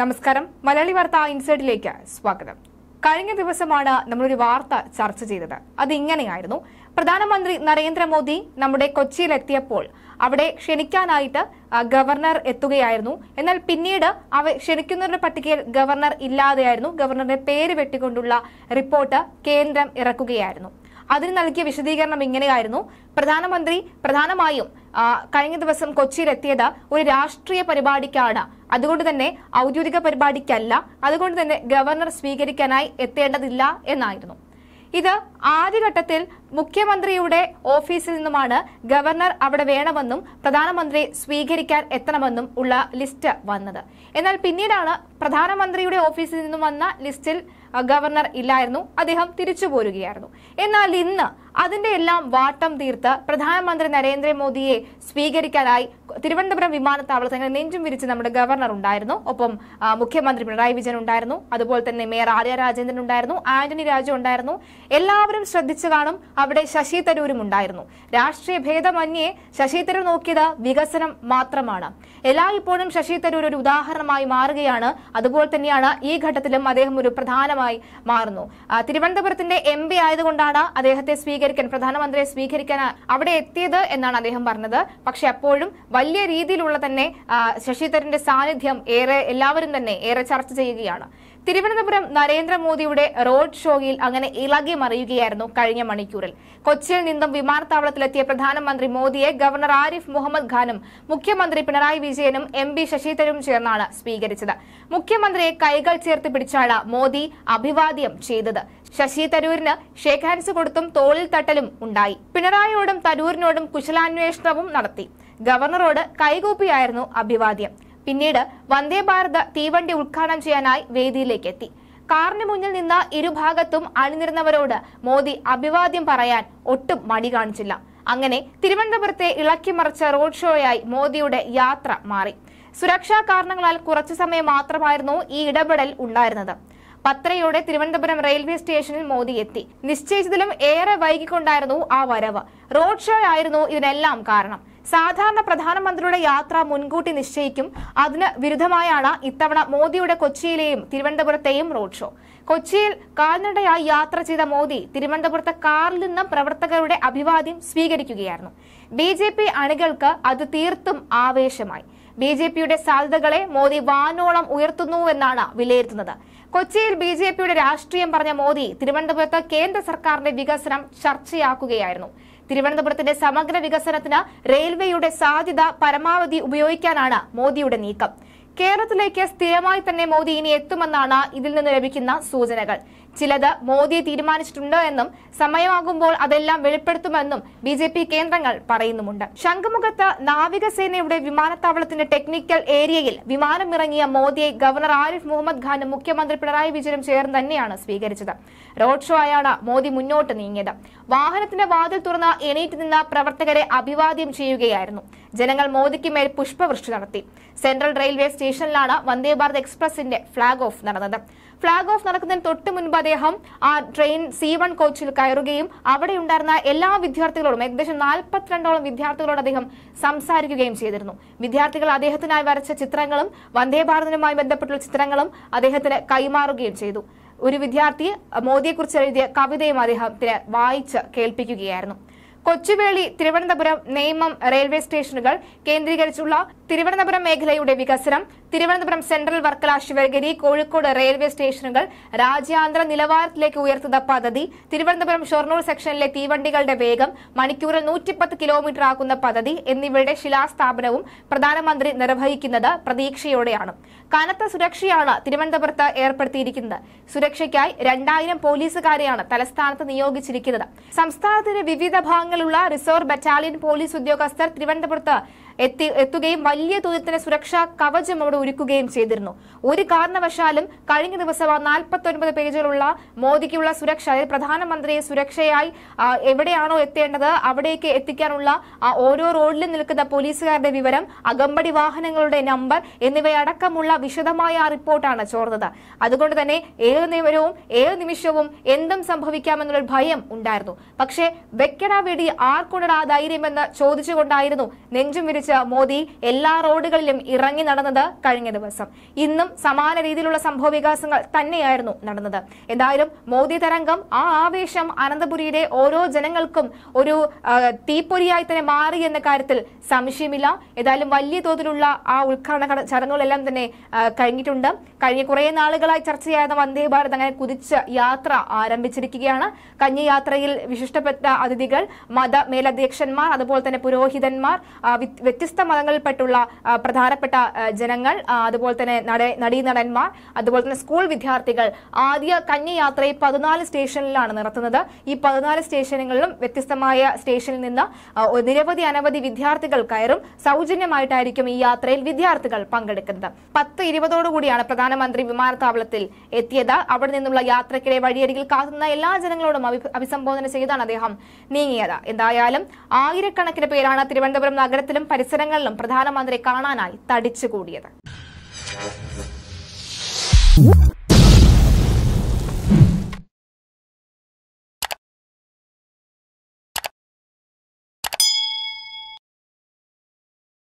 നമസ്കാരം മലയാളി വാർത്ത ഇൻസൈഡിലേക്ക് സ്വാഗതം കഴിഞ്ഞ ദിവസമാണ് നമ്മളൊരു വാർത്ത ചർച്ച ചെയ്തത് അത് ഇങ്ങനെയായിരുന്നു പ്രധാനമന്ത്രി നരേന്ദ്രമോദി നമ്മുടെ കൊച്ചിയിലെത്തിയപ്പോൾ അവിടെ ക്ഷണിക്കാനായിട്ട് ഗവർണർ എത്തുകയായിരുന്നു എന്നാൽ പിന്നീട് അവ ക്ഷണിക്കുന്നവരുടെ പട്ടികയിൽ ഗവർണർ ഇല്ലാതെയായിരുന്നു ഗവർണറുടെ പേര് വെട്ടിക്കൊണ്ടുള്ള റിപ്പോർട്ട് കേന്ദ്രം ഇറക്കുകയായിരുന്നു അതിന് നൽകിയ വിശദീകരണം ഇങ്ങനെയായിരുന്നു പ്രധാനമന്ത്രി പ്രധാനമായും കഴിഞ്ഞ ദിവസം കൊച്ചിയിലെത്തിയത് ഒരു രാഷ്ട്രീയ പരിപാടിക്കാണ് അതുകൊണ്ട് തന്നെ ഔദ്യോഗിക പരിപാടിക്കല്ല അതുകൊണ്ട് തന്നെ ഗവർണർ സ്വീകരിക്കാനായി എത്തേണ്ടതില്ല എന്നായിരുന്നു ഇത് ആദ്യഘട്ടത്തിൽ മുഖ്യമന്ത്രിയുടെ ഓഫീസിൽ നിന്നുമാണ് ഗവർണർ അവിടെ വേണമെന്നും പ്രധാനമന്ത്രി സ്വീകരിക്കാൻ എത്തണമെന്നും ഉള്ള ലിസ്റ്റ് വന്നത് എന്നാൽ പിന്നീടാണ് പ്രധാനമന്ത്രിയുടെ ഓഫീസിൽ നിന്നും വന്ന ലിസ്റ്റിൽ ഗവർണർ ഇല്ലായിരുന്നു അദ്ദേഹം തിരിച്ചു പോരുകയായിരുന്നു എന്നാൽ ഇന്ന് അതിന്റെ എല്ലാം വാട്ടം തീർത്ത് പ്രധാനമന്ത്രി നരേന്ദ്രമോദിയെ സ്വീകരിക്കാനായി തിരുവനന്തപുരം വിമാനത്താവളത്തിൽ നെഞ്ചും വിരിച്ച് നമ്മുടെ ഗവർണർ ഉണ്ടായിരുന്നു ഒപ്പം മുഖ്യമന്ത്രി പിണറായി വിജയൻ ഉണ്ടായിരുന്നു അതുപോലെ തന്നെ മേയർ ആര്യ രാജേന്ദ്രൻ ഉണ്ടായിരുന്നു ആന്റണി രാജു ഉണ്ടായിരുന്നു എല്ലാവരും ശ്രദ്ധിച്ചു കാണും അവിടെ ശശി തരൂരും ഉണ്ടായിരുന്നു രാഷ്ട്രീയ ഭേദമന്യേ ശശി തരൂർ നോക്കിയത് വികസനം മാത്രമാണ് എല്ലായ്പ്പോഴും ശശി തരൂർ ഒരു ഉദാഹരണമായി മാറുകയാണ് അതുപോലെ തന്നെയാണ് ഈ ഘട്ടത്തിലും അദ്ദേഹം ഒരു പ്രധാനമായി മാറുന്നു തിരുവനന്തപുരത്തിന്റെ എം പി ആയതുകൊണ്ടാണ് അദ്ദേഹത്തെ സ്വീകരിക്കാൻ പ്രധാനമന്ത്രിയെ സ്വീകരിക്കാൻ അവിടെ എത്തിയത് എന്നാണ് അദ്ദേഹം പറഞ്ഞത് പക്ഷെ അപ്പോഴും വലിയ രീതിയിലുള്ള തന്നെ ശശി തരൂരിന്റെ സാന്നിധ്യം ഏറെ എല്ലാവരും തന്നെ ഏറെ ചർച്ച ചെയ്യുകയാണ് തിരുവനന്തപുരം നരേന്ദ്രമോദിയുടെ റോഡ് ഷോയിൽ അങ്ങനെ ഇളകി മറിയുകയായിരുന്നു കഴിഞ്ഞ മണിക്കൂറിൽ കൊച്ചിയിൽ നിന്നും വിമാനത്താവളത്തിലെത്തിയ പ്രധാനമന്ത്രി മോദിയെ ഗവർണർ ആരിഫ് മുഹമ്മദ് ഖാനും മുഖ്യമന്ത്രി പിണറായി വിജയനും എം ബി ശശിധരും ചേർന്നാണ് സ്വീകരിച്ചത് മുഖ്യമന്ത്രിയെ കൈകൾ ചേർത്ത് പിടിച്ചാണ് മോദി അഭിവാദ്യം ചെയ്തത് ശശി തരൂരിന് ഷേക്ക് ഹാൻഡ്സ് കൊടുത്തും തോളിൽ തട്ടലും ഉണ്ടായി പിണറായിയോടും തരൂരിനോടും കുശലാന്വേഷണവും നടത്തി ഗവർണറോട് കൈകൂപ്പിയായിരുന്നു അഭിവാദ്യം പിന്നീട് വന്ദേ ഭാരത് തീവണ്ടി ഉദ്ഘാടനം ചെയ്യാനായി വേദിയിലേക്ക് എത്തി കാറിന് മുന്നിൽ നിന്ന് ഇരുഭാഗത്തും അണിനിരുന്നവരോട് മോദി അഭിവാദ്യം പറയാൻ ഒട്ടും മടി കാണിച്ചില്ല അങ്ങനെ തിരുവനന്തപുരത്തെ ഇളക്കിമറിച്ച റോഡ് ഷോയായി മോദിയുടെ യാത്ര മാറി സുരക്ഷാ കാരണങ്ങളാൽ കുറച്ചു സമയം മാത്രമായിരുന്നു ഈ ഇടപെടൽ ഉണ്ടായിരുന്നത് പത്രയോടെ തിരുവനന്തപുരം റെയിൽവേ സ്റ്റേഷനിൽ മോദി എത്തി നിശ്ചയിച്ചതിലും ഏറെ വൈകിക്കൊണ്ടായിരുന്നു ആ വരവ് റോഡ് ഷോ ആയിരുന്നു ഇതിനെല്ലാം കാരണം സാധാരണ പ്രധാനമന്ത്രിയുടെ യാത്ര മുൻകൂട്ടി നിശ്ചയിക്കും അതിന് വിരുദ്ധമായാണ് ഇത്തവണ മോദിയുടെ കൊച്ചിയിലെയും തിരുവനന്തപുരത്തെയും റോഡ് ഷോ കൊച്ചിയിൽ കാൽനടയായി യാത്ര ചെയ്ത മോദി തിരുവനന്തപുരത്ത് കാറിൽ നിന്നും പ്രവർത്തകരുടെ അഭിവാദ്യം സ്വീകരിക്കുകയായിരുന്നു ബി ജെ പി അണികൾക്ക് അത് തീർത്തും ആവേശമായി ബി ജെ പിയുടെ സാധ്യതകളെ മോദി വാനോളം ഉയർത്തുന്നുവെന്നാണ് വിലയിരുത്തുന്നത് കൊച്ചിയിൽ ബി ജെ പിയുടെ രാഷ്ട്രീയം പറഞ്ഞ മോദി തിരുവനന്തപുരത്ത് കേന്ദ്ര സർക്കാരിന്റെ വികസനം ചർച്ചയാക്കുകയായിരുന്നു തിരുവനന്തപുരത്തിന്റെ സമഗ്ര വികസനത്തിന് റെയിൽവേയുടെ സാധ്യത പരമാവധി ഉപയോഗിക്കാനാണ് മോദിയുടെ നീക്കം കേരളത്തിലേക്ക് സ്ഥിരമായി തന്നെ മോദി ഇനി എത്തുമെന്നാണ് ഇതിൽ നിന്ന് ലഭിക്കുന്ന സൂചനകൾ ചിലത് മോദിയെ തീരുമാനിച്ചിട്ടുണ്ട് എന്നും സമയമാകുമ്പോൾ അതെല്ലാം വെളിപ്പെടുത്തുമെന്നും ബി ജെ പി കേന്ദ്രങ്ങൾ പറയുന്നുമുണ്ട് ശംഖുമുഖത്ത് നാവികസേനയുടെ വിമാനത്താവളത്തിന്റെ ടെക്നിക്കൽ ഏരിയയിൽ വിമാനമിറങ്ങിയ മോദിയെ ഗവർണർ ആരിഫ് മുഹമ്മദ് ഖാനും മുഖ്യമന്ത്രി പിണറായി വിജയനും ചേർന്ന് തന്നെയാണ് സ്വീകരിച്ചത് റോഡ് ഷോ ആയാണ് മോദി മുന്നോട്ട് നീങ്ങിയത് വാഹനത്തിന്റെ വാതിൽ തുറന്ന് എണീറ്റ് നിന്ന പ്രവർത്തകരെ അഭിവാദ്യം ചെയ്യുകയായിരുന്നു ജനങ്ങൾ മോദിക്ക് മേൽ പുഷ്പവൃഷ്ടി നടത്തി സെൻട്രൽ റെയിൽവേ സ്റ്റേഷനിലാണ് വന്ദേ ഭാരത് എക്സ്പ്രസിന്റെ ഫ്ളാഗ് ഓഫ് നടന്നത് ഫ്ളാഗ് ഓഫ് നടക്കുന്നതിന് തൊട്ടു മുൻപ് അദ്ദേഹം ആ ട്രെയിൻ സി വൺ കോച്ചിൽ കയറുകയും അവിടെ ഉണ്ടായിരുന്ന എല്ലാ വിദ്യാർത്ഥികളോടും ഏകദേശം നാൽപ്പത്തിരണ്ടോളം വിദ്യാർത്ഥികളോട് അദ്ദേഹം സംസാരിക്കുകയും ചെയ്തിരുന്നു വിദ്യാർത്ഥികൾ അദ്ദേഹത്തിനായി വരച്ച ചിത്രങ്ങളും വന്ദേ ഭാരതനുമായി ബന്ധപ്പെട്ടുള്ള ചിത്രങ്ങളും അദ്ദേഹത്തിന് കൈമാറുകയും ചെയ്തു ഒരു വിദ്യാർത്ഥി മോദിയെക്കുറിച്ച് എഴുതിയ കവിതയും അദ്ദേഹത്തിന് വായിച്ച് കേൾപ്പിക്കുകയായിരുന്നു കൊച്ചുവേളി തിരുവനന്തപുരം നെയ്മം റെയിൽവേ സ്റ്റേഷനുകൾ കേന്ദ്രീകരിച്ചുള്ള തിരുവനന്തപുരം മേഖലയുടെ വികസനം തിരുവനന്തപുരം സെൻട്രൽ വർക്കല ശിവഗിരി കോഴിക്കോട് റെയിൽവേ സ്റ്റേഷനുകൾ രാജ്യാന്തര നിലവാരത്തിലേക്ക് ഉയർത്തുന്ന പദ്ധതി തിരുവനന്തപുരം ഷൊർണൂർ സെക്ഷനിലെ തീവണ്ടികളുടെ വേഗം മണിക്കൂറിൽ നൂറ്റിപ്പത്ത് കിലോമീറ്റർ ആക്കുന്ന പദ്ധതി എന്നിവയുടെ ശിലാസ്ഥാപനവും പ്രധാനമന്ത്രി നിർവഹിക്കുന്നത് പ്രതീക്ഷയോടെയാണ് കനത്ത സുരക്ഷയാണ് തിരുവനന്തപുരത്ത് ഏർപ്പെടുത്തിയിരിക്കുന്നത് സുരക്ഷയ്ക്കായി രണ്ടായിരം പോലീസുകാരെയാണ് തലസ്ഥാനത്ത് നിയോഗിച്ചിരിക്കുന്നത് സംസ്ഥാനത്തിന്റെ വിവിധ ഭാഗങ്ങളിലുള്ള റിസർവ് ബറ്റാലിയൻ പോലീസ് ഉദ്യോഗസ്ഥർ തിരുവനന്തപുരത്ത് എത്തി എത്തുകയും വലിയ ദൂരത്തിന് സുരക്ഷാ കവചം അവിടെ ഒരുക്കുകയും ചെയ്തിരുന്നു ഒരു കാരണവശാലും കഴിഞ്ഞ ദിവസം നാൽപ്പത്തൊൻപത് പേജുകളുള്ള മോദിക്കുള്ള സുരക്ഷ അതായത് പ്രധാനമന്ത്രിയെ സുരക്ഷയായി എവിടെയാണോ എത്തേണ്ടത് അവിടേക്ക് എത്തിക്കാനുള്ള ഓരോ റോഡിലും നിൽക്കുന്ന പോലീസുകാരുടെ വിവരം അകമ്പടി വാഹനങ്ങളുടെ നമ്പർ എന്നിവയടക്കമുള്ള വിശദമായ റിപ്പോർട്ടാണ് ചോർന്നത് അതുകൊണ്ട് തന്നെ ഏത് നിവരവും ഏത് നിമിഷവും എന്തും സംഭവിക്കാമെന്നുള്ള ഭയം ഉണ്ടായിരുന്നു പക്ഷേ വെക്കട വെടി ആർക്കുണ്ടടാ ധൈര്യമെന്ന് ചോദിച്ചുകൊണ്ടായിരുന്നു നെഞ്ചും വിരിച്ച സംബന്ധിച്ച് മോദി എല്ലാ റോഡുകളിലും ഇറങ്ങി നടന്നത് കഴിഞ്ഞ ദിവസം ഇന്നും സമാന രീതിയിലുള്ള സംഭവവികാസങ്ങൾ തന്നെയായിരുന്നു നടന്നത് എന്തായാലും മോദി തരംഗം ആ ആവേശം അനന്തപുരിയിലെ ഓരോ ജനങ്ങൾക്കും ഒരു തീപ്പൊരിയായി തന്നെ മാറി എന്ന കാര്യത്തിൽ സംശയമില്ല ഏതായാലും വലിയ തോതിലുള്ള ആ ഉദ്ഘാടന ചടങ്ങുകളെല്ലാം തന്നെ കഴിഞ്ഞിട്ടുണ്ട് കഴിഞ്ഞ കുറേ നാളുകളായി ചർച്ചയായിരുന്ന വന്ദേ ഭാരത് അങ്ങനെ കുതിച്ച് യാത്ര ആരംഭിച്ചിരിക്കുകയാണ് കഞ്ഞിയാത്രയിൽ വിശിഷ്ടപ്പെട്ട അതിഥികൾ മത മേലധ്യക്ഷന്മാർ അതുപോലെ തന്നെ പുരോഹിതന്മാർ വ്യത്യസ്ത മതങ്ങളിൽപ്പെട്ടുള്ള പ്രധാനപ്പെട്ട ജനങ്ങൾ അതുപോലെ തന്നെ നടീ നടന്മാർ അതുപോലെ തന്നെ സ്കൂൾ വിദ്യാർത്ഥികൾ ആദ്യ കന്യയാത്രയെ പതിനാല് സ്റ്റേഷനിലാണ് നടത്തുന്നത് ഈ പതിനാല് സ്റ്റേഷനുകളിലും വ്യത്യസ്തമായ സ്റ്റേഷനിൽ നിന്ന് നിരവധി അനവധി വിദ്യാർത്ഥികൾ കയറും സൗജന്യമായിട്ടായിരിക്കും ഈ യാത്രയിൽ വിദ്യാർത്ഥികൾ പങ്കെടുക്കുന്നത് പത്ത് ഇരുപതോടുകൂടിയാണ് പ്രധാനമന്ത്രി വിമാനത്താവളത്തിൽ എത്തിയത് അവിടെ നിന്നുള്ള യാത്രക്കിടെ വഴിയരികിൽ കാത്തുന്ന എല്ലാ ജനങ്ങളോടും അഭിസംബോധന ചെയ്താണ് അദ്ദേഹം നീങ്ങിയത് എന്തായാലും ആയിരക്കണക്കിന് പേരാണ് തിരുവനന്തപുരം നഗരത്തിലും പരിസരങ്ങളിലും പ്രധാനമന്ത്രി കാണാനായി തടിച്ചുകൂടിയത്